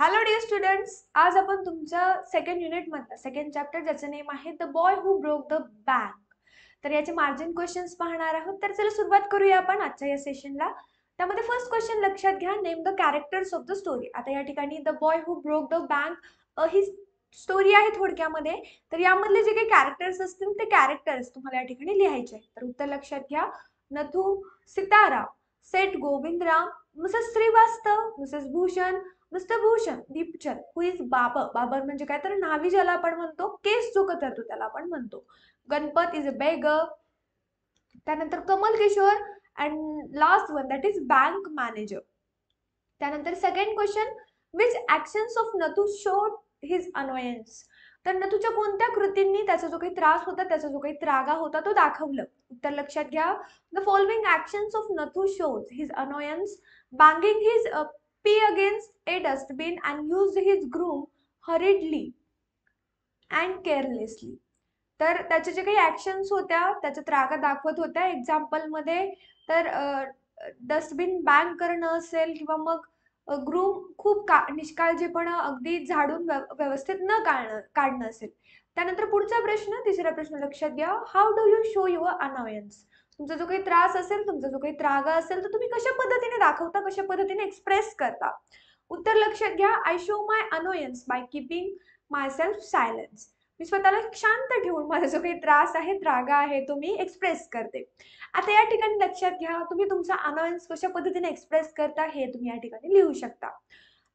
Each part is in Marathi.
हॅलो डिअर स्टुडंट्स आज आपण तुमच्या सेकंड युनिट युनिटमधला सेकंड चॅप्टर ज्याचं नेम आहे the boy who broke the bank तर याचे मार्जिन क्वेश्चन्स पाहणार आहोत तर चला सुरुवात करूया आपण आजच्या या सेशनला त्यामध्ये फर्स्ट क्वेश्चन लक्षात घ्या name the characters of the story आता या ठिकाणी the boy who broke the bank ही स्टोरी आहे थोडक्यामध्ये तर यामधले जे काही कॅरेक्टर्स असतील ते कॅरेक्टर्स तुम्हाला या ठिकाणी लिहायचे आहेत तर उत्तर लक्षात घ्या Nathu Sitaram Seth Govindram Mrs Shrivastava Mrs Bhushan Mr Bhushan Deepchand who is बाब बाबर म्हणजे काय तर न्हावी ज्याला आपण म्हणतो केस जो तो त्याला आपण म्हणतो गणपत इज अ बेगर त्यानंतर Kamal Kishore and last one that is bank manager त्यानंतर second question which actions of Nathu show his annoyance तर नथूच्या कोणत्या कृतींनी त्याचा जो काही त्रास होता त्याचा जो काही त्रागा होता तो दाखवलं उत्तर लक्षात घ्या the following actions of Nathu shows his annoyance banging his pee against a dustbin and used his groom hurriedly and carelessly तर त्याच्या जे काही ऍक्शन्स होत्या त्याच्यात रागा दाखवत होत्या एक्झाम्पलमध्ये तर डस्टबिन बँग करणं असेल किंवा मग ग्रूम खूप का निष्काळजीपणा अगदी झाडून व्यवस्थित न काढणं काढणं असेल त्यानंतर पुढचा प्रश्न तिसरा प्रश्न लक्षात घ्या how do you show your annoyance तुमचा जो काही त्रास असेल तुमचा जो काही त्रागा असेल तर तुम्ही कशा पद्धतीने दाखवता कशा पद्धतीने एक्सप्रेस करता उत्तर लक्षात घ्या I show my annoyance by keeping myself silence मी स्वतःला शांत ठेवून माझा जो काही त्रास आहे त्रागा आहे तो मी एक्सप्रेस करते आता या ठिकाणी लक्षात घ्या तुम्ही तुमचा अनोयन्स कशा पद्धतीने एक्सप्रेस करता हे तुम्ही या ठिकाणी लिहू शकता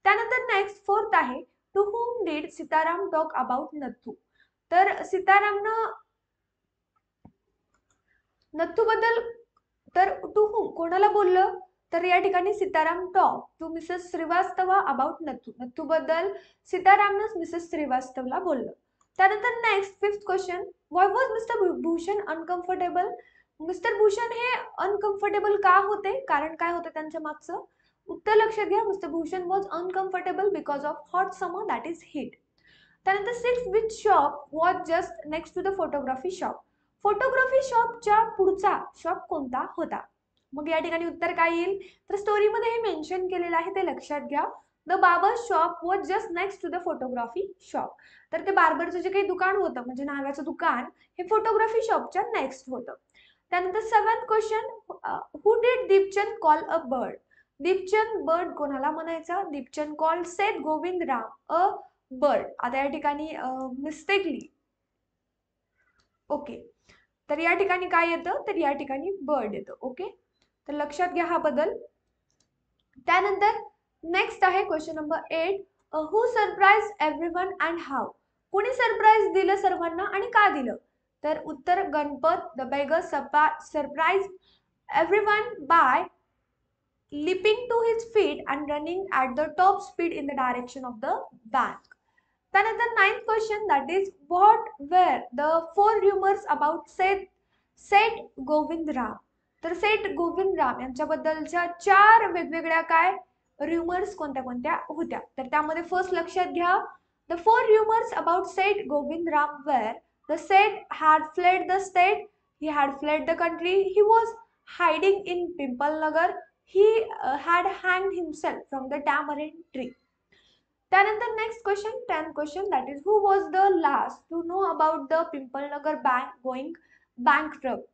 त्यानंतर नेक्स्ट फोर्थ आहे to whom did Sitaram talk about Nathu तर सीतारामनं नथूबद्दल तर टू कोणाला बोललं तर या ठिकाणी Sitaram top to Mrs Shrivastava about Nathu नथूबद्दल सीतारामनंच मिसेस श्रीवास्तवला बोललं त्यानंतर next fifth question why was Mr Bhushan uncomfortable Mr Bhushan हे अनकम्फर्टेबल का होते कारण काय होतं त्यांच्या मागचं उत्तर लक्षात घ्या Mr Bhushan was uncomfortable because of hot summer that is heat त्यानंतर six which shop was just next to the photography shop photography शॉपच्या पुढचा शॉप कोणता होता मग या ठिकाणी उत्तर काय येईल तर स्टोरीमध्ये हे मेन्शन केलेलं आहे ते लक्षात घ्या the barber shop was just next to the photography shop तर ते बार्बरचं जे काही दुकान होतं म्हणजे नाव्याचं दुकान हे फोटोग्राफी शॉपच्या नेक्स्ट होतं त्यानंतर seven question who did Deepchand call a bird Deepchand bird कोणाला म्हणायचा Deepchand call Seth Govind Ram a bird आता या ठिकाणी मिस्टेकली ओके तर या ठिकाणी काय येतं तर या ठिकाणी बर्ड येतं ओके तर लक्षात घ्या हा बदल त्यानंतर नेक्स्ट आहे question number eight who surprise everyone and how कुणी सरप्राईज दिलं सर्वांना आणि का दिलं तर उत्तर गणपत द बेगर सपा surprise everyone by leaping to his feet and running at the top speed in the direction of the bank त्यानंतर ninth question that is what were the four rumours about Seth Seth Govind Ram तर सेट गोविंद राम यांच्याबद्दलच्या चार वेगवेगळ्या काय र्युमर्स कोणत्या कोणत्या होत्या तर त्यामध्ये फर्स्ट लक्षात घ्या the four rumours about Seth Govind Ram were the Seth had fled the state he had fled the country he was hiding in Pimpalnagar he had hang himself from the tamarind tree त्यानंतर next question ten question that is who was the last to know about the Pimpalnagar bank going bankrupt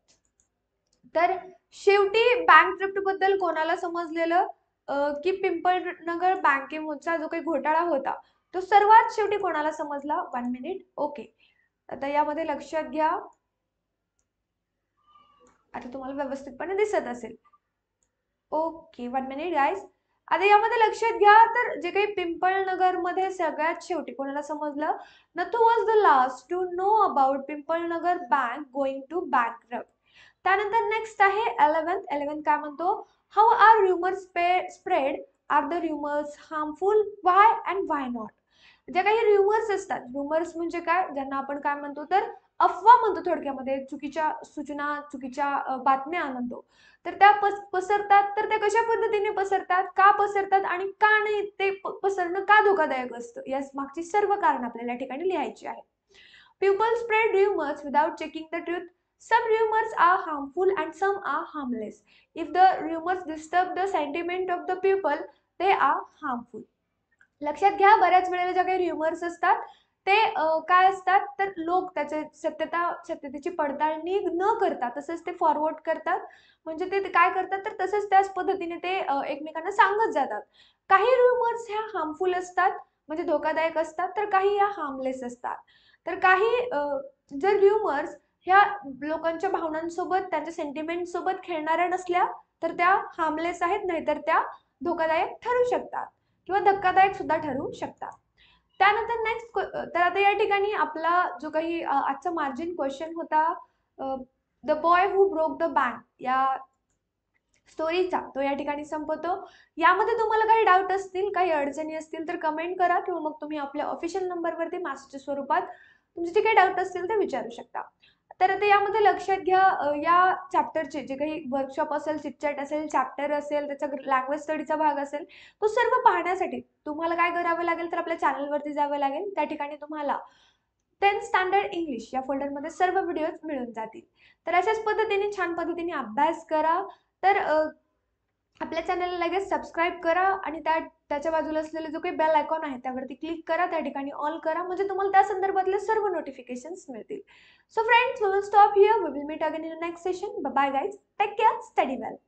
तर शेवटी बँक ट्रप्ट बद्दल कोणाला समजलेलं की पिंपळनगर बँकेचा जो काही घोटाळा होता तो सर्वात शेवटी कोणाला समजला वन मिनिट ओके आता यामध्ये लक्षात घ्या आता तुम्हाला व्यवस्थितपणे दिसत असेल ओके वन मिनिट गायज आता यामध्ये लक्षात घ्या तर जे काही मध्ये सगळ्यात शेवटी कोणाला समजलं Nathu was the last to know about Pimpalnagar bank going to bank त्यानंतर नेक्स्ट आहे एलेवन्थ एलेवन्थ काय म्हणतो how are rumours spread are the rumours harmful why and why not ज्या काही र्युमर्स असतात र्युमर्स म्हणजे काय ज्यांना आपण काय म्हणतो तर अफवा म्हणतो थोडक्यामध्ये चुकीच्या सूचना चुकीच्या बातम्या म्हणतो तर त्या पस पसरतात तर त्या कशा पद्धतीने पसरतात का पसरतात आणि का नाही ते पसरणं का धोकादायक असतं या मागची सर्व कारण आपल्याला ठिकाणी लिहायची आहे people spread rumours without checking the truth some rumors are harmful and some are harmless if the rumours disturb the sentiment of the people ते आर हार्मफुल लक्षात घ्या बऱ्याच वेळेला ज्या काही र्युमर्स असतात ते काय असतात तर लोक त्याचे सत्यता सत्यतेची पडताळणी न करता तसंच ते फॉरवर्ड करतात म्हणजे ते काय करतात तर तसंच त्याच पद्धतीने ते एकमेकांना सांगत जातात काही रुमर्स ह्या हार्मफुल असतात म्हणजे धोकादायक असतात तर काही ह्या हार्मलेस असतात तर काही जर र्युमर्स ह्या लोकांच्या भावनांसोबत त्यांच्या सोबत खेळणाऱ्या नसल्या तर त्या हार्मलेस आहेत नाहीतर त्या धोकादायक ठरू शकतात किंवा धक्कादायक सुद्धा ठरू शकतात त्यानंतर नेक्स्ट तर आता या ठिकाणी आपला जो काही आजचा मार्जिन क्वेश्चन होता the boy who broke the bank या स्टोरीचा तो या ठिकाणी संपवतो यामध्ये तुम्हाला काही डाऊट असतील काही अडचणी असतील तर कमेंट करा किंवा मग तुम्ही आपल्या ऑफिशियल नंबरवरती मॅसेजच्या स्वरूपात तुमचे जे काही डाऊट असतील ते विचारू शकता तर आता यामध्ये लक्षात घ्या या चॅप्टरचे जे काही वर्कशॉप असेल चिटचॅट असेल चॅप्टर असेल त्याचा लँग्वेज स्टडीचा भाग असेल तो सर्व पाहण्यासाठी तुम्हाला काय करावं लागेल तर आपल्या चॅनलवरती जावं लागेल त्या ठिकाणी तुम्हाला टेन स्टँडर्ड इंग्लिश या फोल्डरमध्ये सर्व व्हिडिओज मिळून जातील तर अशाच पद्धतीने छान पद्धतीने अभ्यास करा तर आपल्या चॅनलला लगेच सबस्क्राईब करा आणि त्या त्याच्या बाजूला असलेला जो काही बेल आयकॉन आहे त्यावरती क्लिक करा त्या ठिकाणी ऑल करा म्हणजे तुम्हाला त्या संदर्भातले सर्व नोटिफिकेशन्स मिळतील so friends will stop here we will meet again in next session bye guys take care study well